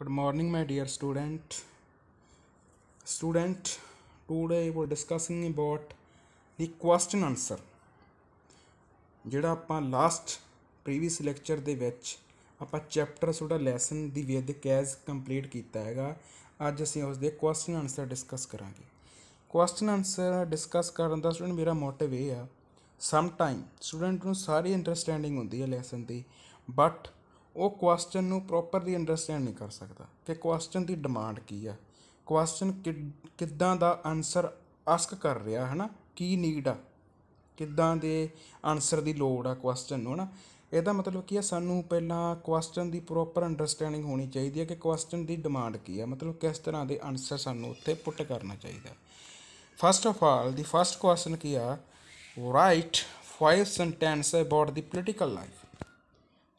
good morning my dear student student today we are discussing about the question answer ਜਿਹੜਾ ਆਪਾਂ last previous lecture ਦੇ ਵਿੱਚ ਆਪਾਂ chapter soda lesson ਦੀ ਵੈਦਿਕ as complete ਕੀਤਾ ਹੈਗਾ ਅੱਜ ਅਸੀਂ ਉਸ ਦੇ ਕੁਐਸਚਨ ਆਨਸਰ ਡਿਸਕਸ ਕਰਾਂਗੇ ਕੁਐਸਚਨ ਆਨਸਰ ਡਿਸਕਸ ਕਰਨ ਦਾ ਸਟੂਡੈਂਟ ਮੇਰਾ ਮੋਟਿਵ ਇਹ ਆ ਸਮ ਟਾਈਮ ਸਟੂਡੈਂਟ ਨੂੰ ਸਾਰੀ ਅੰਡਰਸਟੈਂਡਿੰਗ ਹੁੰਦੀ ਹੈ ਲੈਸਨ ਦੀ ਬਟ ਉਹ ਕੁਐਸਚਨ ਨੂੰ ਪ੍ਰੋਪਰਲੀ ਅੰਡਰਸਟੈਂਡ ਨਹੀਂ ਕਰ ਸਕਦਾ ਕਿ ਕੁਐਸਚਨ ਦੀ ਡਿਮਾਂਡ ਕੀ ਆ ਕੁਐਸਚਨ ਕਿੱਦਾਂ ਦਾ ਆਨਸਰ ਆਸਕ ਕਰ ਰਿਹਾ ਹੈ ਨਾ ਕੀ ਨੀਡ ਆ ਕਿੱਦਾਂ ਦੇ ਆਨਸਰ ਦੀ ਲੋੜ ਆ ਕੁਐਸਚਨ ਨੂੰ ਨਾ ਇਹਦਾ ਮਤਲਬ ਕੀ ਆ ਸਾਨੂੰ ਪਹਿਲਾਂ ਕੁਐਸਚਨ ਦੀ ਪ੍ਰੋਪਰ ਅੰਡਰਸਟੈਂਡਿੰਗ ਹੋਣੀ ਚਾਹੀਦੀ ਹੈ ਕਿ ਕੁਐਸਚਨ ਦੀ ਡਿਮਾਂਡ ਕੀ ਆ ਮਤਲਬ ਕਿਸ ਤਰ੍ਹਾਂ ਦੇ ਆਨਸਰ ਸਾਨੂੰ ਉੱਥੇ ਪੁੱਟ ਕਰਨਾ ਚਾਹੀਦਾ first of all the first question ਕੀ ਆ write five sentence about the political life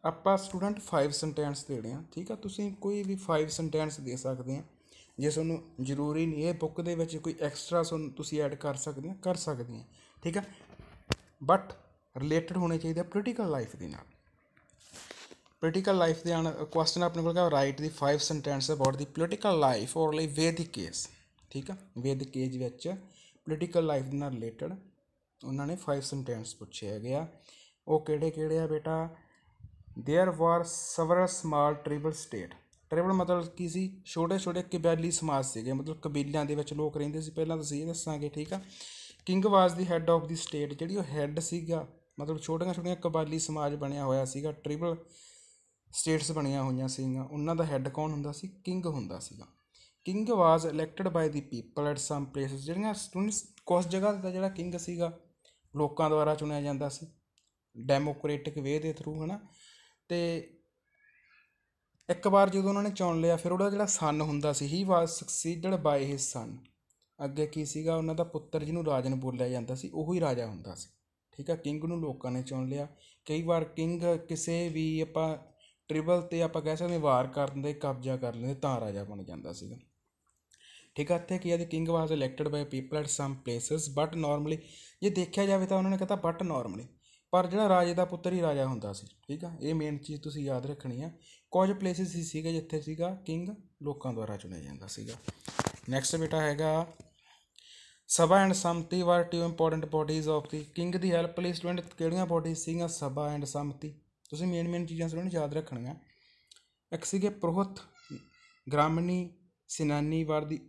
ਆਪਾਂ ਸਟੂਡੈਂਟ 5 ਸੈਂਟੈਂਸ ਦੇਣੇ ਆ ਠੀਕ ਆ ਤੁਸੀਂ ਕੋਈ ਵੀ 5 ਸੈਂਟੈਂਸ ਦੇ ਸਕਦੇ ਆ ਜੇ ਤੁਹਾਨੂੰ ਜ਼ਰੂਰੀ ਨਹੀਂ ਇਹ ਬੁੱਕ ਦੇ ਵਿੱਚ ਕੋਈ ਐਕਸਟਰਾ ਤੁਸੀਂ ਐਡ ਕਰ ਸਕਦੇ ਆ ਕਰ ਸਕਦੇ ਆ ਠੀਕ ਆ ਬਟ ਰਿਲੇਟਡ ਹੋਣੇ ਚਾਹੀਦੇ ਆ ਪੋਲੀਟੀਕਲ ਲਾਈਫ ਦੇ ਨਾਲ ਪੋਲੀਟੀਕਲ ਲਾਈਫ ਦੇ ਆਣ ਕੁਐਸਚਨ ਆਪਣੇ ਕੋਲ ਕਾ write the 5 sentence about the political life ਔਰ ਲਈ ਵੈਦਿਕ ਕੇਸ ਠੀਕ ਆ ਵੈਦਿਕ ਕੇਸ ਵਿੱਚ ਪੋਲੀਟੀਕਲ ਲਾਈਫ ਨਾਲ ਰਿਲੇਟਡ ਉਹਨਾਂ ਨੇ 5 ਸੈਂਟੈਂਸ ਪੁੱਛੇ ਹੈਗੇ ਆ ਉਹ ਕਿਹੜੇ ਕਿਹੜੇ ਆ ਬੇਟਾ ਦੇਅਰ ਵਾਰ सवर ਸਮਾਲ ਟ੍ਰਿਬਲ ਸਟੇਟ ਟ੍ਰਿਬਲ ਮਤਲਬ ਕੀ ਸੀ ਛੋਟੇ ਛੋਟੇ ਕਬੀਲੀ ਸਮਾਜ ਸੀਗੇ ਮਤਲਬ ਕਬੀਲਿਆਂ ਦੇ ਵਿੱਚ ਲੋਕ ਰਹਿੰਦੇ ਸੀ ਪਹਿਲਾਂ ਤੁਸੀਂ ਇਹ ਦੱਸਾਂਗੇ ਠੀਕ ਆ king was the head of the state ਜਿਹੜੀ ਉਹ ਹੈੱਡ ਸੀਗਾ ਮਤਲਬ ਛੋਟੀਆਂ ਛੋਟੀਆਂ ਕਬਾਲੀ ਸਮਾਜ ਬਣਿਆ ਹੋਇਆ ਸੀਗਾ ਟ੍ਰਿਬਲ ਸਟੇਟਸ ਬਣੀਆਂ ਹੋਈਆਂ ਸੀਗੀਆਂ ਉਹਨਾਂ ਦਾ ਹੈੱਡ ਕੌਣ ਹੁੰਦਾ ਸੀ ਕਿੰਗ ਹੁੰਦਾ ਸੀਗਾ king was elected by the people at some places ਜਿਹੜੀਆਂ ਸਟੂਡੈਂਟਸ ਕੋਸ ਜਗ੍ਹਾ ਦਾ ਜਿਹੜਾ ਕਿੰਗ ਸੀਗਾ ਲੋਕਾਂ ਦੁਆਰਾ ਚੁਣਿਆ ਜਾਂਦਾ ਸੀ ਡੈਮੋਕ੍ਰੈਟਿਕ ਵੇ ਦੇ ਥਰੂ ਹਨਾ ਤੇ ਇੱਕ ਵਾਰ ਜਦੋਂ ਉਹਨਾਂ ਨੇ ਚੁਣ ਲਿਆ ਫਿਰ ਉਹਦਾ ਜਿਹੜਾ ਸਨ ਹੁੰਦਾ ਸੀ ਹੀ ਵਾਸ ਸਕਸੀਡਡ ਬਾਈ ਹਿਸ ਸਨ ਅੱਗੇ ਕੀ ਸੀਗਾ ਉਹਨਾਂ ਦਾ ਪੁੱਤਰ ਜਿਹਨੂੰ ਰਾਜਨ ਬੋਲਿਆ ਜਾਂਦਾ ਸੀ ਉਹੀ ਰਾਜਾ ਹੁੰਦਾ ਸੀ ਠੀਕ ਆ ਕਿੰਗ ਨੂੰ ਲੋਕਾਂ ਨੇ ਚੁਣ ਲਿਆ ਕਈ ਵਾਰ ਕਿੰਗ ਕਿਸੇ ਵੀ ਆਪਾਂ ਟ੍ਰਿਬਲ ਤੇ ਆਪਾਂ ਕਹਿ ਸਕਦੇ ਵਾਰ ਕਰਨ ਦੇ ਕਬਜ਼ਾ ਕਰ ਲੈਂਦੇ ਤਾਂ ਰਾਜਾ ਬਣ ਜਾਂਦਾ ਸੀਗਾ ਠੀਕ ਆ ਇੱਥੇ ਕੀ ਆ the king was elected by people at some places but normally ਇਹ ਦੇਖਿਆ ਜਾਵੇ ਤਾਂ ਉਹਨਾਂ ਨੇ ਕਹਤਾ ਬਟ ਨਾਰਮਲੀ ਪਰ ਜਿਹੜਾ ਰਾਜੇ ਦਾ ਪੁੱਤਰ ਹੀ ਰਾਜਾ ਹੁੰਦਾ ਸੀ ਠੀਕ ਆ ਇਹ ਮੇਨ ਚੀਜ਼ ਤੁਸੀਂ ਯਾਦ ਰੱਖਣੀ ਆ ਕੁਝ ਪਲੇਸਿਸ ਹੀ ਸੀਗੇ ਜਿੱਥੇ ਸੀਗਾ ਕਿੰਗ ਲੋਕਾਂ ਦੁਆਰਾ ਚੁਣਿਆ ਜਾਂਦਾ ਸੀਗਾ ਨੈਕਸਟ ਬੇਟਾ ਹੈਗਾ ਸਭਾ and Samiti were two important bodies of the king ਦੀ ਹੈਲਪ ਲਈ ਸਟੂਡੈਂਟ ਕਿਹੜੀਆਂ ਬਾਡੀਜ਼ ਸੀਗੀਆਂ ਸਭਾ ਐਂਡ ਸਮਤੀ ਤੁਸੀਂ ਮੇਨ ਮੇਨ ਚੀਜ਼ਾਂ ਸਟੂਡੈਂਟ ਯਾਦ ਰੱਖਣੀਆਂ ਇੱਕ ਸੀਗੇ ਪ੍ਰੋਹਤ ਗ੍ਰਾਮਣੀ ਸਿਨਾਨੀ ਵਰ ਦੀ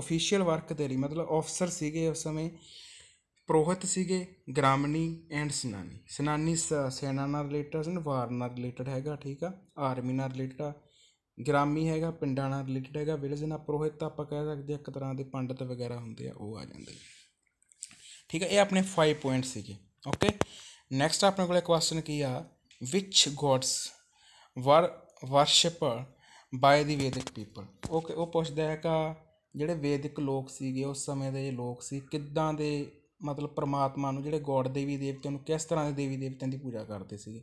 ਆਫੀਸ਼ੀਅਲ ਵਰਕ ਦੇ ਲਈ ਮਤਲਬ ਅਫਸਰ ਸੀਗੇ ਉਸ ਸਮੇਂ ਪ੍ਰੋਹਿਤ ਸੀਗੇ ਗ੍ਰਾਮਣੀ ਐਂਡ ਸਨਾਨੀ ਸਨਾਨੀ ਸੈਨਾ ਨਾਲ ਰਿਲੇਟਡ ਐਂਡ ਵਾਰ ਨਾਲ ਰਿਲੇਟਡ ਹੈਗਾ ਠੀਕ ਆ ਆਰਮੀ ਨਾਲ ਰਿਲੇਟਡ ਆ ਗ੍ਰਾਮੀ ਹੈਗਾ ਪਿੰਡਾਂ ਨਾਲ ਰਿਲੇਟਡ ਹੈਗਾ ਵਿਲੇਜ ਨਾਲ ਪ੍ਰੋਹਿਤ ਆਪਾਂ ਕਹਿ ਸਕਦੇ ਇੱਕ ਤਰ੍ਹਾਂ ਦੇ ਪੰਡਤ ਵਗੈਰਾ ਹੁੰਦੇ ਆ ਉਹ ਆ ਜਾਂਦੇ ਠੀਕ ਆ ਇਹ ਆਪਣੇ 5 ਪੁਆਇੰਟ ਸੀਗੇ ਓਕੇ ਨੈਕਸਟ ਆਪਣੇ ਕੋਲੇ ਕੁਐਸਚਨ ਕੀ ਆ ਵਿਚ ਗੋਡਸ ਵਰ ਵਰਸ਼ਿਪਰ ਬਾਈ ਦੀ ਵੈਦਿਕ ਪੀਪਲ ਓਕੇ ਉਹ ਪੁੱਛਦਾ ਹੈ ਕਿ ਜਿਹੜੇ ਵੈਦਿਕ ਲੋਕ ਸੀਗੇ ਉਸ ਸਮੇਂ ਦੇ ਲੋਕ ਸੀ ਕਿੱਦਾਂ ਦੇ ਮਤਲਬ ਪਰਮਾਤਮਾ ਨੂੰ ਜਿਹੜੇ ਗੋਡ ਦੇਵੀ ਦੇਵਤਿਆਂ ਨੂੰ ਕਿਸ ਤਰ੍ਹਾਂ ਦੇ ਦੇਵੀ ਦੇਵਤਿਆਂ ਦੀ ਪੂਜਾ ਕਰਦੇ ਸੀਗੇ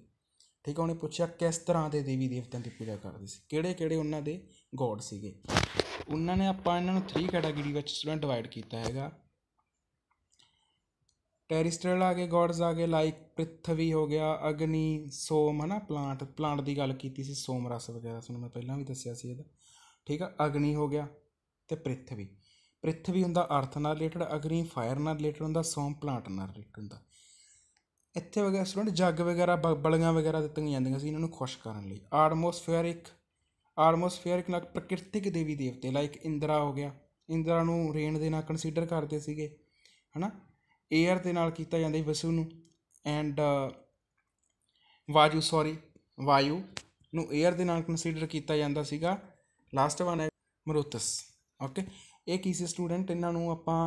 ਠੀਕ ਹੈ ਉਹਨੇ ਪੁੱਛਿਆ ਕਿਸ ਤਰ੍ਹਾਂ ਦੇ ਦੇਵੀ ਦੇਵਤਿਆਂ ਦੀ ਪੂਜਾ ਕਰਦੇ ਸੀ ਕਿਹੜੇ ਕਿਹੜੇ ਉਹਨਾਂ ਦੇ ਗੋਡ ਸੀਗੇ ਉਹਨਾਂ ਨੇ ਆਪਾਂ ਇਹਨਾਂ ਨੂੰ 3 ਕੈਟਾਗਰੀ ਵਿੱਚ ਸਟੂਡੈਂਟ ਡਿਵਾਈਡ ਕੀਤਾ ਹੈਗਾ ਟੈਰੀਸਟਰਲ ਆ ਗਏ ਗੋਡਸ ਆ ਗਏ ਲਾਈਕ ਪ੍ਰithvi ਹੋ ਗਿਆ ਅਗਨੀ ਸੋਮ ਹਨਾ ਪਲਾਂਟ ਪਲਾਂਟ ਦੀ ਗੱਲ ਕੀਤੀ ਸੀ ਸੋਮ ਰਸ ਵਗੈਰਾ ਤੁਹਾਨੂੰ ਮੈਂ ਪਹਿਲਾਂ ਵੀ ਦੱਸਿਆ ਸੀ ਇਹਦਾ ਠੀਕ ਆ ਅਗਨੀ ਹੋ ਗਿਆ ਤੇ ਪ੍ਰithvi ਪ੍ਰਿਥਵੀ ਹੁੰਦਾ ਅਰਥ ਨਾਲ ਰਿਲੇਟਡ ਅਗਨੀ ਫਾਇਰ ਨਾਲ ਰਿਲੇਟਡ ਹੁੰਦਾ ਸੋਮ ਪਲਾਂਟ ਨਾਲ ਰਿਲੇਟਡ ਹੁੰਦਾ ਇੱਥੇ ਵਗੈਰਾ ਸਟੂਡੈਂਟ ਜੱਗ ਵਗੈਰਾ ਬਲਗਾਂ ਵਗੈਰਾ ਦਿੱਤੀਆਂ ਜਾਂਦੀਆਂ ਸੀ ਇਹਨਾਂ ਨੂੰ ਖੁਸ਼ ਕਰਨ ਲਈ ਆਟਮੋਸਫੇਅਰਿਕ ਆਟਮੋਸਫੇਅਰਿਕ ਨਾਲ ਪ੍ਰਕਿਰਤਿਕ ਦੇਵੀ ਦੇਵਤੇ ਲਾਈਕ ਇੰਦਰਾ ਹੋ ਗਿਆ ਇੰਦਰਾ ਨੂੰ ਰੇਨ ਦੇ ਨਾਲ ਕਨਸੀਡਰ ਕਰਦੇ ਸੀਗੇ ਹਨਾ 에ਅਰ ਦੇ ਨਾਲ ਕੀਤਾ ਜਾਂਦਾ ਵਸੂ ਨੂੰ ਐਂਡ ਵਾਯੂ ਸੌਰੀ ਵਾਯੂ ਨੂੰ 에ਅਰ ਦੇ ਨਾਲ ਕਨਸੀਡਰ ਕੀਤਾ ਜਾਂਦਾ ਸੀਗਾ ਲਾਸਟ ਵਨ ਹੈ ਮਰੂਤਸ ਓਕੇ ਇਹ ਕੀ ਸੀ ਸਟੂਡੈਂਟ ਇਹਨਾਂ ਨੂੰ ਆਪਾਂ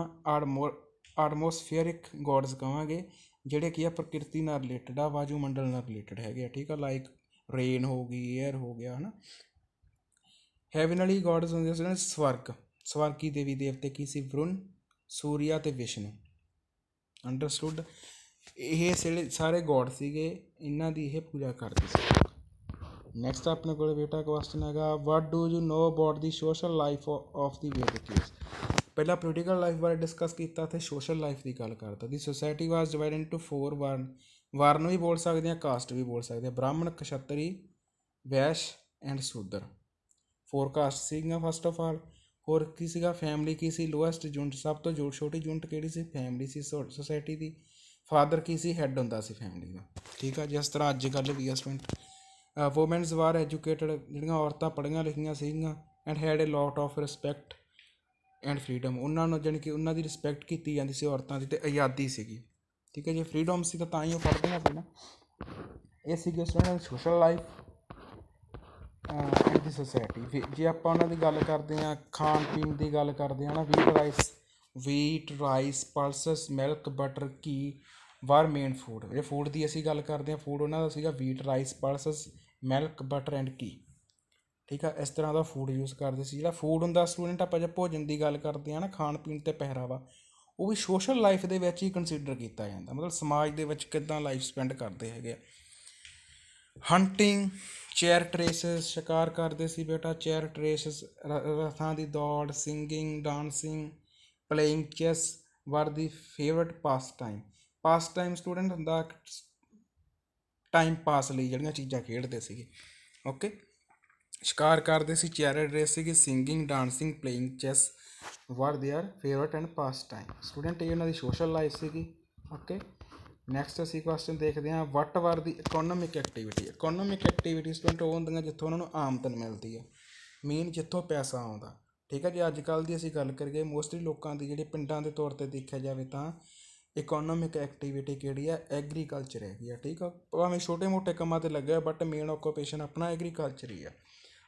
ਆਟਮੋ ਗੋਡਸ ਕਹਾਂਗੇ ਜਿਹੜੇ ਕੀ ਆ ਪ੍ਰਕਿਰਤੀ ਨਾਲ ਰਿਲੇਟਡ ਆ ਵਾਯੂ ਮੰਡਲ ਨਾਲ ਰਿਲੇਟਡ ਹੈਗੇ ਆ ਠੀਕ ਆ ਲਾਈਕ ਰੇਨ ਹੋ ਗਈ 에ਅਰ ਹੋ ਗਿਆ ਹਨਾ ਹੈਵਨ ਵਾਲੀ ਗੋਡਸ ਹੁੰਦੇ ਸੀ ਸਵਰਗ ਸਵਰਗੀ ਦੇਵੀ ਦੇਵਤੇ ਕੀ ਸੀ ਵਰੁਣ ਸੂਰਿਆ ਤੇ ਵਿਸ਼ਨੂੰ ਅੰਡਰਸਟੂਡ ਇਹ ਸਾਰੇ ਗੋਡ ਸੀਗੇ ਇਹਨਾਂ ਦੀ ਇਹ ਪੂਜਾ ਕਰਦੇ ਸੀ ਨੈਕਸਟ ਆਪਣੇ ਕੋਲ ਬੇਟਾ ਕੁਐਸਚਨ ਹੈਗਾ what do you know about the social life of the Vedics ਪਹਿਲਾਂ ਪੋਲੀਟੀਕਲ ਲਾਈਫ ਬਾਰੇ ਡਿਸਕਸ ਕੀਤਾ ਤੇ ਸੋਸ਼ਲ ਲਾਈਫ ਦੀ ਗੱਲ ਕਰਤਾ the society was divided into 4 varna ਵਰਨ ਵੀ ਬੋਲ ਸਕਦੇ ਆ ਕਾਸਟ ਵੀ ਬੋਲ ਸਕਦੇ ਆ Brahmin Kshatriya Vaishya and Shudra four caste ਸੀਗਾ ਫਸਟ ਆਫ ਆਲ ਹੋਰ ਕੀ ਸੀਗਾ ਫੈਮਿਲੀ ਕੀ ਸੀ ਲੋਐਸਟ ਜੁਨਟ ਸਭ ਤੋਂ ਜੋੜ ਛੋਟੀ ਜੁਨਟ ਕਿਹੜੀ ਸੀ ਫੈਮਿਲੀ ਸੀ ਸੋਸਾਇਟੀ ਦੀ ਫਾਦਰ ਕੀ ਸੀ ਹੈੱਡ ਹੁੰਦਾ ਸੀ ਫੈਮਿਲੀ ਦਾ ਠੀਕ ਆ ਜਿਸ ਤਰ੍ਹਾਂ ਅੱਜ ਕੱਲ੍ਹ ਵੀ ਹਸਬੰਡ ਵੂਮਨਸ ਵਾਰ ਐਜੂਕੇਟਡ ਜਿਹੜੀਆਂ ਔਰਤਾਂ ਪੜ੍ਹੀਆਂ ਲਿਖੀਆਂ ਸੀਗੀਆਂ and had a lot of respect and freedom ਉਹਨਾਂ ਨੂੰ ਜਾਣੀ ਕਿ ਉਹਨਾਂ ਦੀ ਰਿਸਪੈਕਟ ਕੀਤੀ ਜਾਂਦੀ ਸੀ ਔਰਤਾਂ ਦੀ ਤੇ ਆਜ਼ਾਦੀ ਸੀਗੀ ਠੀਕ ਹੈ ਜੇ ਫਰੀडम ਸੀ ਤਾਂ ਤਾਂ ਹੀ ਉਹ ਪੜ੍ਹਦੇ ਨਾ ਸੀ ਨਾ ਇਹ ਸੀ ਉਸ ਉਹਨਾਂ social life and the society ਜੇ ਆਪਾਂ ਉਹਨਾਂ ਦੀ ਗੱਲ ਕਰਦੇ ਆ ਖਾਣ ਪੀਣ ਦੀ ਗੱਲ ਕਰਦੇ ਆ ਨਾ wheat rice wheat rice pulses milk butter ਕੀ ਵਾਰ ਮੇਨ ਫੂਡ ਇਹ ਫੂਡ ਦੀ ਅਸੀਂ ਗੱਲ ਕਰਦੇ ਆ ਫੂਡ ਉਹਨਾਂ ਦਾ ਸੀਗਾ wheat rice pulses milk butter and ਕੀ ਠੀਕ ਆ ਇਸ ਤਰ੍ਹਾਂ ਦਾ ਫੂਡ ਯੂਜ਼ ਕਰਦੇ ਸੀ ਜਿਹੜਾ ਫੂਡ ਹੁੰਦਾ ਸਟੂਡੈਂਟ ਆਪਾਂ ਜੇ ਭੋਜਨ ਦੀ ਗੱਲ ਕਰਦੇ ਆ ਨਾ ਖਾਣ ਪੀਣ ਤੇ ਪਹਿਰਾਵਾ ਉਹ ਵੀ ਸੋਸ਼ਲ ਲਾਈਫ ਦੇ ਵਿੱਚ ਹੀ ਕੰਸੀਡਰ ਕੀਤਾ ਜਾਂਦਾ ਮਤਲਬ ਸਮਾਜ ਦੇ ਵਿੱਚ ਕਿਦਾਂ ਲਾਈਫ ਸਪੈਂਡ ਕਰਦੇ ਹੈਗੇ ਆ ਹੰਟਿੰਗ ਚੇਅਰ ਟਰੇਸਸ ਸ਼ਿਕਾਰ ਕਰਦੇ ਸੀ ਬੇਟਾ ਚੇਅਰ ਟਰੇਸਸ ਰਥਾਂ ਦੀ ਦੌੜ singing dancing playing chess were the favourite pastime pastime student ਹੁੰਦਾ ਟਾਈਮ ਪਾਸ ਲਈ ਜਿਹੜੀਆਂ ਚੀਜ਼ਾਂ ਖੇਡਦੇ ਸੀਗੇ ਓਕੇ ਸ਼ਿਕਾਰ ਕਰਦੇ ਸੀ ਚੈਰਡ ਰੇਸ ਸੀਗੇ singing dancing playing chess what are favourite and pastime student ਇਹ ਉਹਨਾਂ ਦੀ ਸੋਸ਼ਲ ਲਾਈਫ ਸੀਗੀ ਓਕੇ ਨੈਕਸਟ ਅਸੀਂ ਕੁਐਸਚਨ ਦੇਖਦੇ ਹਾਂ what were the economic activity economic activity student ਉਹ ਹੁੰਦੀਆਂ ਜਿੱਥੋਂ ਉਹਨਾਂ ਨੂੰ ਆਮਦਨ ਮਿਲਦੀ ਹੈ ਮੇਨ ਜਿੱਥੋਂ ਪੈਸਾ ਆਉਂਦਾ ਠੀਕ ਹੈ ਜੀ ਅੱਜ ਕੱਲ ਦੀ ਅਸੀਂ ਗੱਲ ਕਰੀਏ ਮੋਸਟਲੀ ਲੋਕਾਂ ਦੀ ਜਿਹੜੇ ਪਿੰਡਾਂ ਦੇ ਤੌਰ ਤੇ ਦੇਖਿਆ ਜਾਵੇ ਤਾਂ ਇਕਨੋਮਿਕ ਐਕਟੀਵਿਟੀ ਕਿਹੜੀ ਹੈ ਐਗਰੀਕਲਚਰ ਹੈਗੀ ਆ ਠੀਕ ਆ ਭਾਵੇਂ ਛੋਟੇ ਮੋਟੇ ਕੰਮਾਂ ਤੇ ਲੱਗਿਆ ਬਟ ਮੇਨ ਆਕੂਪੇਸ਼ਨ ਆਪਣਾ ਐਗਰੀਕਲਚਰ ਹੀ ਆ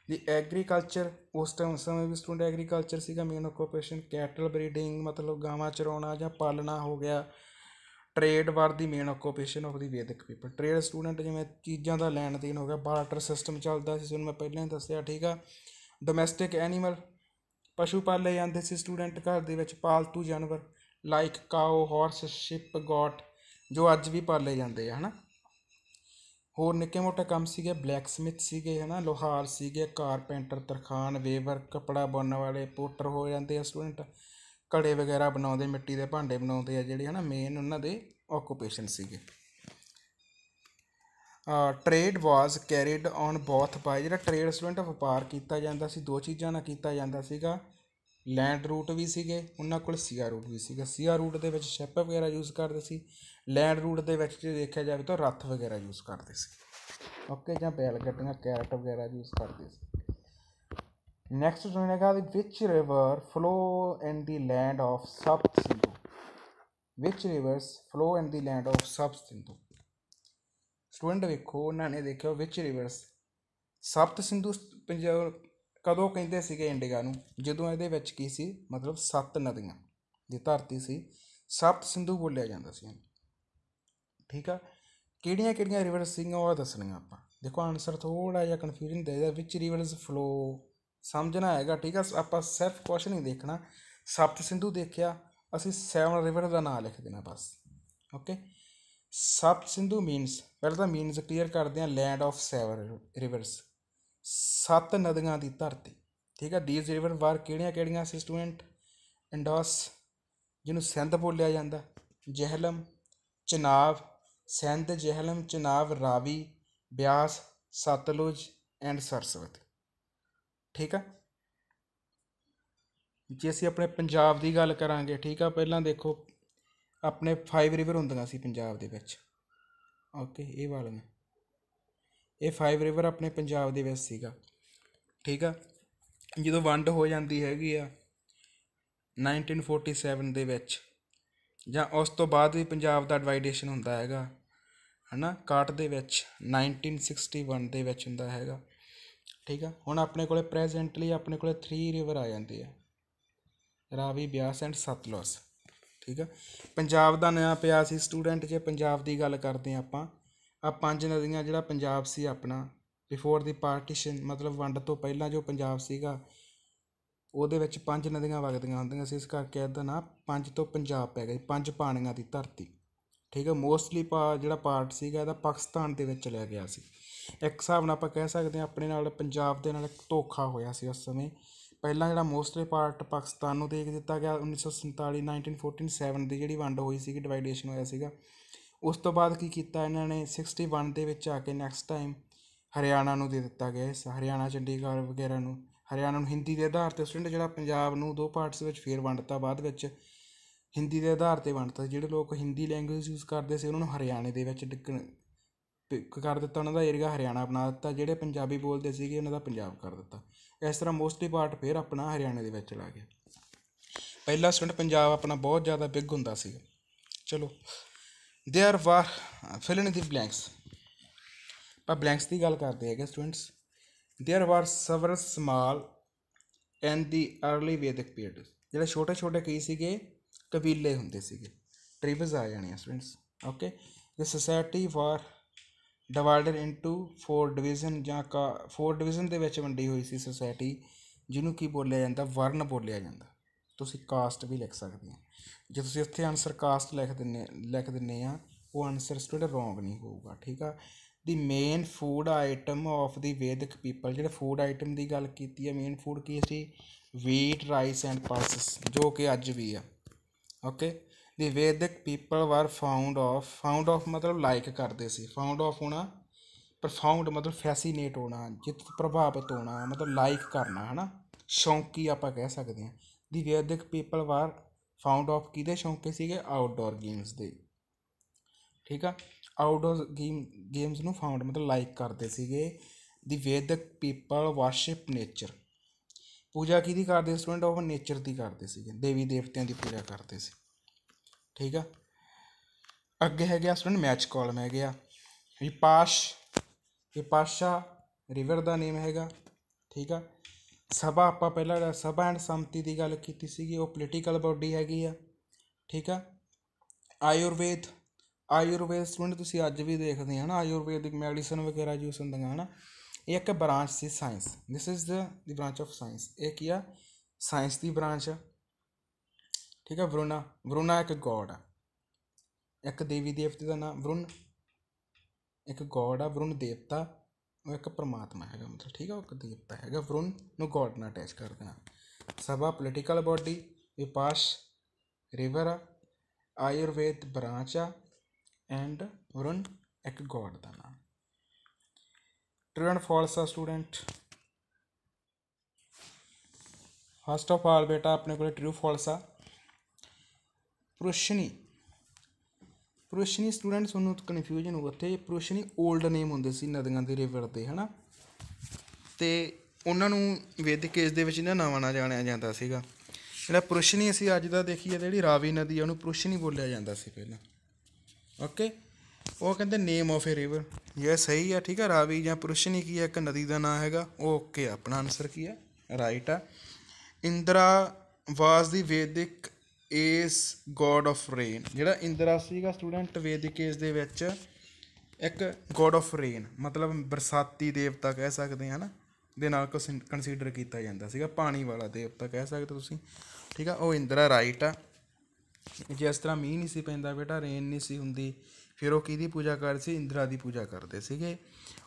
ਜੀ ਐਗਰੀਕਲਚਰ ਉਸ ਟਾਈਮ ਸਮੇਂ ਵੀ ਸਟੂਡੈਂਟ ਐਗਰੀਕਲਚਰ ਸੀਗਾ ਮੇਨ ਆਕੂਪੇਸ਼ਨ ਕੈਟਲ ਬਰੀਡਿੰਗ ਮਤਲਬ ਗਾਵਾਂ ਚਰਾਉਣਾ ਜਾਂ ਪਾਲਣਾ ਹੋ ਗਿਆ trade were the main occupation of the Vedic people trade student ਜਿਵੇਂ ਚੀਜ਼ਾਂ ਦਾ ਲੈਣ ਦੇਣ ਹੋ ਗਿਆ ਬਾਰਟਰ ਸਿਸਟਮ ਚੱਲਦਾ ਸੀ ਤੁਹਾਨੂੰ ਮੈਂ ਪਹਿਲਾਂ ਹੀ ਦੱਸਿਆ ਠੀਕ ਆ ਡੋਮੈਸਟਿਕ ਐਨੀਮਲ ਪਸ਼ੂ ਪਾਲੇ ਜਾਂਦੇ ਸੀ ਸਟੂਡੈਂਟ ਘਰ ਦੇ ਵਿੱਚ ਪਾਲਤੂ ਜਾਨਵਰ like cow horse sheep goat ਜੋ ਅੱਜ ਵੀ ਪਾਲੇ ਜਾਂਦੇ ਆ ਹਨਾ ਹੋਰ ਨਿੱਕੇ ਮੋਟੇ ਕੰਮ ਸੀਗੇ ਬਲੈਕ ਸਮਿਥ ਸੀਗੇ ਹਨਾ ਲੋਹਾਰ ਸੀਗੇ ਕਾਰਪੈਂਟਰ ਤਰਖਾਨ ਵੇਵਰ ਕਪੜਾ ਬੁਣਨ ਵਾਲੇ ਪੋਟਰ ਹੋ ਜਾਂਦੇ ਆ ਸਟੂਡੈਂਟ ਕੜੇ ਵਗੈਰਾ ਬਣਾਉਂਦੇ ਮਿੱਟੀ ਦੇ ਭਾਂਡੇ ਬਣਾਉਂਦੇ ਆ ਜਿਹੜੇ ਹਨਾ ਮੇਨ ਉਹਨਾਂ ਦੇ ਆਕੂਪੇਸ਼ਨ ਸੀਗੇ trade was carried on both by ਜਿਹੜਾ ਟ੍ਰੇਡ ਸਟੂਡੈਂਟ ਵਪਾਰ ਕੀਤਾ ਜਾਂਦਾ ਸੀ ਦੋ ਚੀਜ਼ਾਂ ਨਾਲ ਕੀਤਾ ਜਾਂਦਾ ਸੀਗਾ ਲੈਂਡ ਰੂਟ ਵੀ ਸੀਗੇ ਉਹਨਾਂ ਕੋਲ ਸੀਆ ਰੂਟ ਵੀ ਸੀਗਾ ਸੀਆ ਰੂਟ ਦੇ ਵਿੱਚ ਸ਼ਿਪ ਵਗੈਰਾ ਯੂਜ਼ ਕਰਦੇ ਸੀ ਲੈਂਡ ਰੂਟ ਦੇ ਵਿੱਚ ਜੇ ਦੇਖਿਆ ਜਾਵੇ ਤਾਂ ਰੱਥ ਵਗੈਰਾ ਯੂਜ਼ ਕਰਦੇ ਸੀ ਓਕੇ ਜਾਂ ਬੈਲ ਗੱਡੀਆਂ ਕੈਰਟ ਵਗੈਰਾ ਯੂਜ਼ ਕਰਦੇ ਸੀ ਨੈਕਸਟ ਵੀ which river flow in the land of Sapta Sindhu which rivers flow in the land of Sapta Sindhu student ਵੇਖੋ ਉਹਨਾਂ ਨੇ ਦੇਖਿਆ ਵਿਚ ਰਿਵਰਸ ਸਬਤ ਸਿੰਧੂ ਪੰਜਾਬ ਕਦੋਂ ਕਹਿੰਦੇ ਸੀਗੇ ਇੰਡੀਆ ਨੂੰ ਜਦੋਂ ਇਹਦੇ ਵਿੱਚ ਕੀ ਸੀ ਮਤਲਬ ਸੱਤ ਨਦੀਆਂ ਦੀ ਧਰਤੀ ਸੀ ਸੱਤ ਸਿੰਧੂ ਬੋਲਿਆ ਜਾਂਦਾ ਸੀ ਠੀਕ ਆ ਕਿਹੜੀਆਂ ਕਿਹੜੀਆਂ ਰਿਵਰਸ ਸੀਗੀਆਂ ਉਹ ਦੱਸਣੀਆਂ ਆਪਾਂ ਦੇਖੋ ਆਨਸਰ ਥੋੜਾ ਜਿਹਾ ਕਨਫਿਊਜ਼ਨ ਦੇ ਇਹਦਾ ਵਿੱਚ ਰਿਵਰਸ ਫਲੋ ਸਮਝਣਾ ਹੈਗਾ ਠੀਕ ਆ ਆਪਾਂ ਸਿਰਫ ਕੁਐਸਚਨ ਹੀ ਦੇਖਣਾ ਸੱਤ ਸਿੰਧੂ ਦੇਖਿਆ ਅਸੀਂ ਸੈਵਨ ਰਿਵਰ ਦਾ ਨਾਮ ਲਿਖ ਦੇਣਾ ਬਸ ਓਕੇ ਸੱਤ ਸਿੰਧੂ ਮੀਨਸ ਪਹਿਲਾਂ ਤਾਂ ਮੀਨਸ ਕਲੀਅਰ ਕਰਦੇ ਆ ਲੈਂਡ ਆਫ ਸੈਵਨ ਰਿਵਰਸ ਸੱਤ ਨਦੀਆਂ ਦੀ ਧਰਤੀ ਠੀਕ ਹੈ ਡੀਜ਼ ਰਿਵਰ ਵਾਰ ਕਿਹੜੀਆਂ ਕਿਹੜੀਆਂ ਸੀ ਸਟੂਡੈਂਟ ਇੰਡਸ ਜਿਹਨੂੰ ਸਿੰਧ ਬੋਲਿਆ ਜਾਂਦਾ ਜਹਿਲਮ ਚਨਾਬ ਸਿੰਧ ਜਹਿਲਮ ਚਨਾਬ ਰਾਵੀ ਬਿਆਸ ਸਤਲੁਜ ਐਂਡ ਸਰਸਵਤੀ ਠੀਕ ਆ ਜੇ ਅਸੀਂ ਆਪਣੇ ਪੰਜਾਬ ਦੀ ਗੱਲ ਕਰਾਂਗੇ ਠੀਕ ਆ ਪਹਿਲਾਂ ਦੇਖੋ ਆਪਣੇ ਫਾਈਵ ਰਿਵਰ ਹੁੰਦੀਆਂ ਸੀ ਪੰਜਾਬ ਦੇ ਵਿੱਚ ਓਕੇ ਇਹ ਵਾਲੀਆਂ ਇਹ ਫਾਈਵ ਰਿਵਰ ਆਪਣੇ ਪੰਜਾਬ ਦੇ ਵਿੱਚ ਸੀਗਾ ਠੀਕ ਆ ਜਦੋਂ ਵੰਡ ਹੋ ਜਾਂਦੀ ਹੈਗੀ ਆ 1947 ਦੇ ਵਿੱਚ ਜਾਂ ਉਸ ਤੋਂ ਬਾਅਦ ਵੀ ਪੰਜਾਬ ਦਾ ਡਿਵਾਈਡੇਸ਼ਨ ਹੁੰਦਾ ਹੈਗਾ ਹਨਾ ਕਾਟ ਦੇ ਵਿੱਚ 1961 ਦੇ ਵਿੱਚ ਹੁੰਦਾ ਹੈਗਾ ਠੀਕ ਆ ਹੁਣ ਆਪਣੇ ਕੋਲੇ ਪ੍ਰੈਜ਼ੈਂਟਲੀ ਆਪਣੇ ਕੋਲੇ 3 ਰਿਵਰ ਆ ਜਾਂਦੇ ਆ ਰਾਵੀ ਬਿਆਸ ਐਂਡ ਸਤਲੁਜ ਠੀਕ ਆ ਪੰਜਾਬ ਦਾ ਨਵਾਂ ਪਿਆ ਸੀ ਸਟੂਡੈਂਟ ਜੇ ਪੰਜਾਬ ਦੀ ਗੱਲ ਕਰਦੇ ਆਪਾਂ ਆ ਪੰਜ ਨਦੀਆਂ ਜਿਹੜਾ ਪੰਜਾਬ ਸੀ ਆਪਣਾ ਬਿਫੋਰ ਦੀ ਪਾਰਟੀਸ਼ਨ ਮਤਲਬ ਵੰਡ ਤੋਂ ਪਹਿਲਾਂ ਜੋ ਪੰਜਾਬ ਸੀਗਾ ਉਹਦੇ ਵਿੱਚ ਪੰਜ ਨਦੀਆਂ ਵਗਦੀਆਂ ਹੁੰਦੀਆਂ ਸੀ ਇਸ ਕਰਕੇ ਇਹਦਾ ਨਾਮ ਪੰਜ ਤੋਂ ਪੰਜਾਬ ਪੈ ਗਿਆ ਪੰਜ ਪਾਣੀਆਂ ਦੀ ਧਰਤੀ ਠੀਕ ਹੈ ਮੋਸਟਲੀ ਜਿਹੜਾ ਪਾਰਟ ਸੀਗਾ ਇਹਦਾ ਪਾਕਿਸਤਾਨ ਦੇ ਵਿੱਚ ਚਲਿਆ ਗਿਆ ਸੀ ਇੱਕ ਹਿਸਾਬ ਨਾਲ ਆਪਾਂ ਕਹਿ ਸਕਦੇ ਹਾਂ ਆਪਣੇ ਨਾਲ ਪੰਜਾਬ ਦੇ ਨਾਲ ਇੱਕ ਧੋਖਾ ਹੋਇਆ ਸੀ ਉਸ ਸਮੇਂ ਪਹਿਲਾਂ ਜਿਹੜਾ ਮੋਸਟਲੀ ਪਾਰਟ ਪਾਕਿਸਤਾਨ ਨੂੰ ਦੇ ਦਿੱਤਾ ਗਿਆ 1947 1914 7 ਦੀ ਜਿਹੜੀ ਵੰਡ ਹੋਈ ਸੀਗੀ ਡਿਵਾਈਡੇਸ਼ਨ ਹੋਇਆ ਸੀਗਾ ਉਸ ਤੋਂ ਬਾਅਦ ਕੀ ਕੀਤਾ ਇਹਨਾਂ ਨੇ 61 ਦੇ ਵਿੱਚ ਆ ਕੇ ਨੈਕਸਟ ਟਾਈਮ ਹਰਿਆਣਾ ਨੂੰ ਦੇ ਦਿੱਤਾ ਗਿਆ ਇਸ ਹਰਿਆਣਾ ਚੰਡੀਗੜ੍ਹ ਵਗੈਰਾ ਨੂੰ ਹਰਿਆਣਾ ਨੂੰ ਹਿੰਦੀ ਦੇ ਆਧਾਰ ਤੇ ਸਟੂਡੈਂਟ ਜਿਹੜਾ ਪੰਜਾਬ ਨੂੰ ਦੋ ਪਾਰਟਸ ਵਿੱਚ ਫੇਰ ਵੰਡਤਾ ਬਾਅਦ ਵਿੱਚ ਹਿੰਦੀ ਦੇ ਆਧਾਰ ਤੇ ਵੰਡਤਾ ਜਿਹੜੇ ਲੋਕ ਹਿੰਦੀ ਲੈਂਗੁਏਜ ਯੂਜ਼ ਕਰਦੇ ਸੀ ਉਹਨਾਂ ਨੂੰ ਹਰਿਆਣੇ ਦੇ ਵਿੱਚ ਡਿੱਕਣ ਕਰ ਦਿੱਤਾ ਉਹਨਾਂ ਦਾ ਏਰੀਆ ਹਰਿਆਣਾ ਬਣਾ ਦਿੱਤਾ ਜਿਹੜੇ ਪੰਜਾਬੀ ਬੋਲਦੇ ਸੀਗੇ ਉਹਨਾਂ ਦਾ ਪੰਜਾਬ ਕਰ ਦਿੱਤਾ ਇਸ ਤਰ੍ਹਾਂ ਮੋਸਟਲੀ ਪਾਰਟ ਫੇਰ ਆਪਣਾ ਹਰਿਆਣੇ ਦੇ ਵਿੱਚ ਲਾ ਗਿਆ ਪਹਿਲਾ ਸਟੂਡੈਂਟ ਪੰਜਾਬ ਆਪਣਾ ਬਹੁਤ ਜ਼ਿਆਦਾ ਬਿਗ ਹੁੰਦਾ ਸੀ ਚਲੋ there were fill in the blanks ਆਪਾਂ ਬਲੈਂਕਸ ਦੀ ਗੱਲ ਕਰਦੇ ਹੈਗੇ ਸਟੂਡੈਂਟਸ देयर ਵਾਰ ਸਵਰ small and the early Vedic period ਜਿਹੜੇ ਛੋਟੇ ਛੋਟੇ ਕਈ ਸੀਗੇ ਕਬੀਲੇ ਹੁੰਦੇ ਸੀਗੇ ਟ੍ਰਿਬਸ ਆ ਜਾਣੀਆਂ students okay the society was divided into 4 division ਜਾਂ ਕਾ 4 ਡਿਵੀਜ਼ਨ ਦੇ ਵਿੱਚ ਵੰਡੀ ਹੋਈ ਸੀ ਸੋਸਾਇਟੀ ਜਿਹਨੂੰ ਕੀ ਬੋਲਿਆ ਜਾਂਦਾ ਵਰਨ ਬੋਲਿਆ ਜਾਂਦਾ ਤੁਸੀਂ ਕਾਸਟ ਵੀ ਲਿਖ ਸਕਦੇ ਹੋ ਜੇ ਤੁਸੀਂ ਉੱਥੇ ਆਨਸਰ ਕਾਸਟ ਲਿਖ ਦਿੰਨੇ ਲਿਖ ਦਿੰਨੇ ਆ ਉਹ ਆਨਸਰ ਸਟੂਡੈਂਟ ਰੋਂਗ ਨਹੀਂ ਹੋਊਗਾ ਠੀਕ ਆ the main food item of the Vedic people ਜਿਹੜੇ ਫੂਡ ਆਈਟਮ ਦੀ ਗੱਲ ਕੀਤੀ ਹੈ ਮੇਨ ਫੂਡ ਕੀ ਸੀ ਵੀਟ ਰਾਈਸ ਐਂਡ ਪਲਸਸ ਜੋ ਕਿ ਅੱਜ ਵੀ ਆ okay the Vedic people were fond of fond of ਮਤਲਬ ਲਾਈਕ ਕਰਦੇ ਸੀ ਫਾਊਂਡ ਆਫ ਹੋਣਾ ਪਰਫਾਊਂਡ ਮਤਲਬ ਫੈਸੀਨੇਟ ਹੋਣਾ ਜਿਤ ਪ੍ਰਭਾਵਿਤ ਹੋਣਾ ਮਤਲਬ ਲਾਈਕ ਕਰਨਾ ਹਨਾ ਸ਼ੌਂਕੀ ਆਪਾਂ ਕਹਿ ਸਕਦੇ ਹਾਂ ਦੀ Vedic people war found of ਕਿਹਦੇ ਸ਼ੌਂਕੇ ਸੀਗੇ ਆਊਟਡੋਰ ਗੇਮਸ ਦੇ ਠੀਕ ਆ ਆਊਟਡੋਰ ਗੇਮ ਗੇਮਸ ਨੂੰ ਫਾਊਂਡ ਮਤਲਬ ਲਾਈਕ ਕਰਦੇ ਸੀਗੇ ਦੀ ਵੈਦਿਕ ਪੀਪਲ ਵਰਸ਼ਿਪ ਨੇਚਰ ਪੂਜਾ ਕਿਹਦੀ ਕਰਦੇ ਸਟੂਡੈਂਟ ਆਫ ਨੇਚਰ ਦੀ ਕਰਦੇ ਸੀਗੇ ਦੇਵੀ ਦੇਵਤਿਆਂ ਦੀ ਪੂਜਾ ਕਰਦੇ ਸੀ ਠੀਕ ਆ ਅੱਗੇ ਹੈਗਾ ਸਟੂਡੈਂਟ ਮੈਚ ਕਾਲਮ ਹੈਗੇ ਆ ਵਿਪਾਸ਼ ਵਿਪਾਸ਼ਾ ਰਿਵਰ ਦਾ ਨੇਮ ਹੈਗਾ ਠੀਕ ਆ ਸਭਾ ਆਪਾਂ ਪਹਿਲਾਂ ਸਭਾ ਐਂਡ ਸੰਮਤੀ ਦੀ ਗੱਲ ਕੀਤੀ ਸੀਗੀ ਉਹ ਪੋਲੀਟੀਕਲ ਬਾਡੀ ਹੈਗੀ ਆ ਠੀਕ ਆ ਆਯੁਰਵੇਦ ਆਯੁਰਵੇਦ ਸਟੂਡੈਂਟ ਤੁਸੀਂ ਅੱਜ ਵੀ ਦੇਖਦੇ ਹਾਂ ਨਾ ਆਯੁਰਵੈਦਿਕ ਮੈਡੀਸਨ ਵਗੈਰਾ ਜੂਸ ਹੁੰਦੀਆਂ ਹਨ ਇਹ ਇੱਕ ਬ੍ਰਾਂਚ ਸੀ science this is the the branch of science ਇਹ ਕੀ ਆ ਸਾਇੰਸ ਦੀ ਬ੍ਰਾਂਚ ਆ ਠੀਕ ਆ ਵਰੁਣਾ ਵਰੁਣਾ ਇੱਕ ਗੋਡ ਆ ਇੱਕ ਦੇਵੀ ਦੇਵਤੇ ਦਾ ਨਾਮ ਵਰੁਣ ਇੱਕ ਗੋਡ ਆ ਵਰੁਣ ਦੇਵਤਾ एक परमात्मा है मतलब ठीक है देवता है वरुण गॉड न अटैच कर देना Sabha political body Vipash river Ayurveda branch आ एंड वरुण एक गॉड का नाम ट्रू फॉल्स आ स्टूडेंट फर्स्ट ऑफ ऑल बेटा अपने को ट्रू फॉल्स आ पुरुषनी ਪ੍ਰੋਸ਼ਨੀ ਸਟੂਡੈਂਟਸ ਨੂੰ ਕਨਫਿਊਜ਼ਨ ਹੋ ਉੱਥੇ ਪ੍ਰੋਸ਼ਨੀ 올ਡ ਨੇਮ ਹੁੰਦੇ ਸੀ ਨਦੀਆਂ ਦੇ ਰਿਵਰ ਦੇ ਹਨਾ ਤੇ ਉਹਨਾਂ ਨੂੰ ਵੇਦਿਕ ਕੇਸ ਦੇ ਵਿੱਚ ਇਹਨਾਂ ਨਾਵਾਂ ਨਾਲ ਜਾਣਿਆ ਜਾਂਦਾ ਸੀਗਾ ਜਿਹੜਾ ਪ੍ਰੋਸ਼ਨੀ ਅਸੀਂ ਅੱਜ ਦਾ ਦੇਖੀਏ ਜਿਹੜੀ ਰਾਵੀ ਨਦੀ ਉਹਨੂੰ ਪ੍ਰੋਸ਼ਨੀ ਬੋਲਿਆ ਜਾਂਦਾ ਸੀ ਪਹਿਲਾਂ ਓਕੇ ਉਹ ਕਹਿੰਦੇ ਨੇਮ ਆਫ ਅ ਰਿਵਰ ਇਹ ਸਹੀ ਆ ਠੀਕ ਆ ਰਾਵੀ ਜਾਂ ਪ੍ਰੋਸ਼ਨੀ ਕੀ ਹੈ ਇੱਕ ਨਦੀ ਦਾ ਨਾਮ ਹੈਗਾ ਓਕੇ ਆਪਣਾ ਆਨਸਰ ਕੀ ਹੈ ਰਾਈਟ ਆ ਇੰਦਰਾ ਵਾਸ ਦੀ ਵੈਦਿਕ ਇਸ ਗੋਡ ਆਫ ਰੇਨ ਜਿਹੜਾ ਇੰਦਰਾ ਸੀਗਾ ਸਟੂਡੈਂਟ ਵੈਦਿਕ ਏਜ ਦੇ ਵਿੱਚ ਇੱਕ ਗੋਡ ਆਫ ਰੇਨ ਮਤਲਬ ਬਰਸਾਤੀ ਦੇਵਤਾ ਕਹਿ ਸਕਦੇ ਹਾਂ ਨਾ ਦੇ ਨਾਲ ਕਨਸੀਡਰ ਕੀਤਾ ਜਾਂਦਾ ਸੀਗਾ ਪਾਣੀ ਵਾਲਾ ਦੇਵਤਾ ਕਹਿ ਸਕਦੇ ਤੁਸੀਂ ਠੀਕ ਆ ਉਹ ਇੰਦਰਾ ਰਾਈਟ ਆ ਜਿਸ ਤਰ੍ਹਾਂ ਮੀਂਹ ਨਹੀਂ ਸੀ ਪੈਂਦਾ ਬੇਟਾ ਰੇਨ ਨਹੀਂ ਸੀ ਹੁੰਦੀ ਫਿਰ ਉਹ ਕਿਹਦੀ ਪੂਜਾ ਕਰਦੇ ਸੀ ਇੰਦਰਾ ਦੀ ਪੂਜਾ ਕਰਦੇ ਸੀਗੇ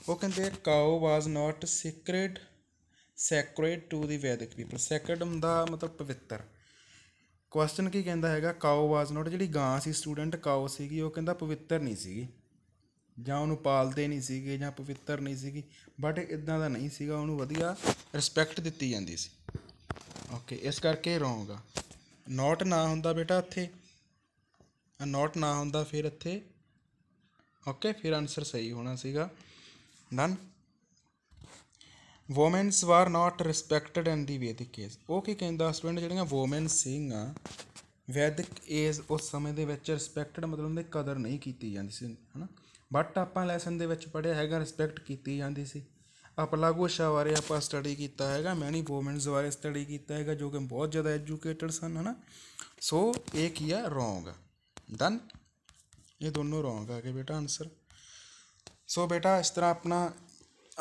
ਉਹ ਕਹਿੰਦੇ cow was not secret sacred to the Vedic people ਸੈਕ੍ਰੇਟ ਹੁੰਦਾ ਮਤਲਬ ਪਵਿੱਤਰ ਕੁਐਸਚਨ ਕੀ ਕਹਿੰਦਾ ਹੈਗਾ ਕਾਓ ਵਾਸ ਨਾਟ ਜਿਹੜੀ ਗਾਂ ਸੀ ਸਟੂਡੈਂਟ ਕਾਓ ਸੀਗੀ ਉਹ ਕਹਿੰਦਾ ਪਵਿੱਤਰ ਨਹੀਂ ਸੀਗੀ ਜਾਂ ਉਹਨੂੰ ਪਾਲਦੇ ਨਹੀਂ ਸੀਗੇ ਜਾਂ ਪਵਿੱਤਰ ਨਹੀਂ ਸੀਗੀ ਬਟ ਇਦਾਂ ਦਾ ਨਹੀਂ ਸੀਗਾ ਉਹਨੂੰ ਵਧੀਆ ਰਿਸਪੈਕਟ ਦਿੱਤੀ ਜਾਂਦੀ ਸੀ ਓਕੇ ਇਸ ਕਰਕੇ ਰੋਂਗ ਆ ਨਾਟ ਨਾ ਹੁੰਦਾ ਬੇਟਾ ਇੱਥੇ ਨਾਟ ਨਾ ਹੁੰਦਾ ਫਿਰ ਇੱਥੇ ਓਕੇ ਫਿਰ ਆਨਸਰ ਸਹੀ ਹੋਣਾ ਸੀਗਾ ਡਨ womens were not respected in the Vedic age ਉਹ ਕੀ ਕਹਿੰਦਾ ਸਟੂਡੈਂਟ ਜਿਹੜੀਆਂ ਸਿੰਘ ਆ ਵੈਦਿਕ ਏਜ ਉਸ ਸਮੇਂ ਦੇ ਵਿੱਚ ਰਿਸਪੈਕਟਡ ਮਤਲਬ ਉਹਨਾਂ ਦੀ ਕਦਰ ਨਹੀਂ ਕੀਤੀ ਜਾਂਦੀ ਸੀ ਹਨਾ ਬਟ ਆਪਾਂ ਲੈਸਨ ਦੇ ਵਿੱਚ ਪੜਿਆ ਹੈਗਾ ਰਿਸਪੈਕਟ ਕੀਤੀ ਜਾਂਦੀ ਸੀ ਆਪਲਾ ਗੋਸ਼ਾ ਬਾਰੇ ਆਪਾਂ ਸਟੱਡੀ ਕੀਤਾ ਹੈਗਾ ਮੈਨੀ ਔਮਨਸ ਬਾਰੇ ਸਟੱਡੀ ਕੀਤਾ ਹੈਗਾ ਜੋ ਕਿ ਬਹੁਤ ਜ਼ਿਆਦਾ ਐਜੂਕੇਟਡ ਸਨ ਹਨਾ ਸੋ ਇਹ ਕੀ ਆ ਰੋਂਗ ਦਨ ਇਹ ਦੋਨੋਂ ਰੋਂਗ ਆ ਕੇ ਬੇਟਾ ਆਨਸਰ ਸੋ ਬੇਟਾ ਇਸ ਤਰ੍ਹਾਂ ਆਪਣਾ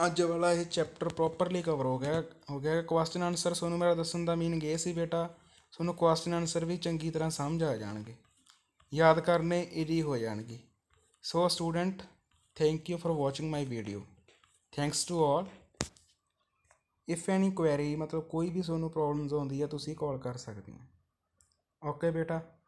ਅੱਜ ਵਾਲਾ ਇਹ ਚੈਪਟਰ ਪ੍ਰੋਪਰਲੀ ਕਵਰ ਹੋ ਗਿਆ ਹੋ ਗਿਆ ਕੁਐਸਚਨ ਆਨਸਰ ਤੁਹਾਨੂੰ ਮੇਰਾ ਦੱਸਣ ਦਾ ਮੀਨਿੰਗ ਇਹ ਸੀ ਬੇਟਾ ਤੁਹਾਨੂੰ ਕੁਐਸਚਨ ਆਨਸਰ ਵੀ ਚੰਗੀ ਤਰ੍ਹਾਂ ਸਮਝ ਆ ਜਾਣਗੇ ਯਾਦ ਕਰਨੇ ਈਜ਼ੀ ਹੋ ਜਾਣਗੇ so student thank you for watching my video thanks to all if any query ਮਤਲਬ ਕੋਈ ਵੀ ਤੁਹਾਨੂੰ ਪ੍ਰੋਬਲਮਸ ਆਉਂਦੀ ਆ ਤੁਸੀਂ ਕਾਲ ਕਰ ਸਕਦੇ ਹੋ ਓਕੇ ਬੇਟਾ